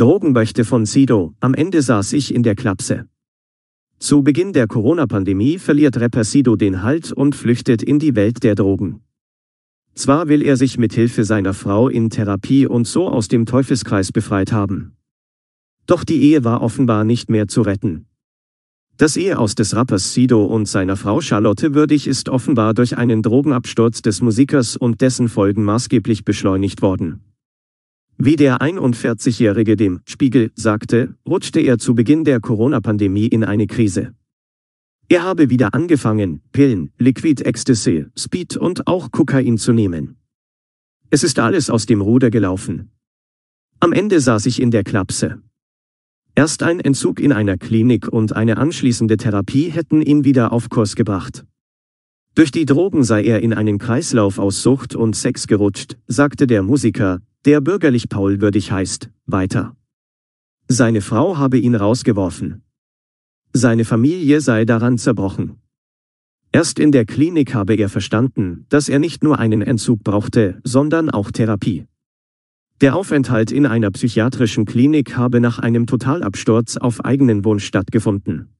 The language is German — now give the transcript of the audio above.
Drogenbeichte von Sido, am Ende saß ich in der Klapse. Zu Beginn der Corona-Pandemie verliert Rapper Sido den Halt und flüchtet in die Welt der Drogen. Zwar will er sich mit Hilfe seiner Frau in Therapie und so aus dem Teufelskreis befreit haben. Doch die Ehe war offenbar nicht mehr zu retten. Das Eheaus des Rappers Sido und seiner Frau Charlotte Würdig ist offenbar durch einen Drogenabsturz des Musikers und dessen Folgen maßgeblich beschleunigt worden. Wie der 41-Jährige dem Spiegel sagte, rutschte er zu Beginn der Corona-Pandemie in eine Krise. Er habe wieder angefangen, Pillen, Liquid Ecstasy, Speed und auch Kokain zu nehmen. Es ist alles aus dem Ruder gelaufen. Am Ende saß ich in der Klapse. Erst ein Entzug in einer Klinik und eine anschließende Therapie hätten ihn wieder auf Kurs gebracht. Durch die Drogen sei er in einen Kreislauf aus Sucht und Sex gerutscht, sagte der Musiker, der bürgerlich Paul würdig heißt, weiter. Seine Frau habe ihn rausgeworfen. Seine Familie sei daran zerbrochen. Erst in der Klinik habe er verstanden, dass er nicht nur einen Entzug brauchte, sondern auch Therapie. Der Aufenthalt in einer psychiatrischen Klinik habe nach einem Totalabsturz auf eigenen Wunsch stattgefunden.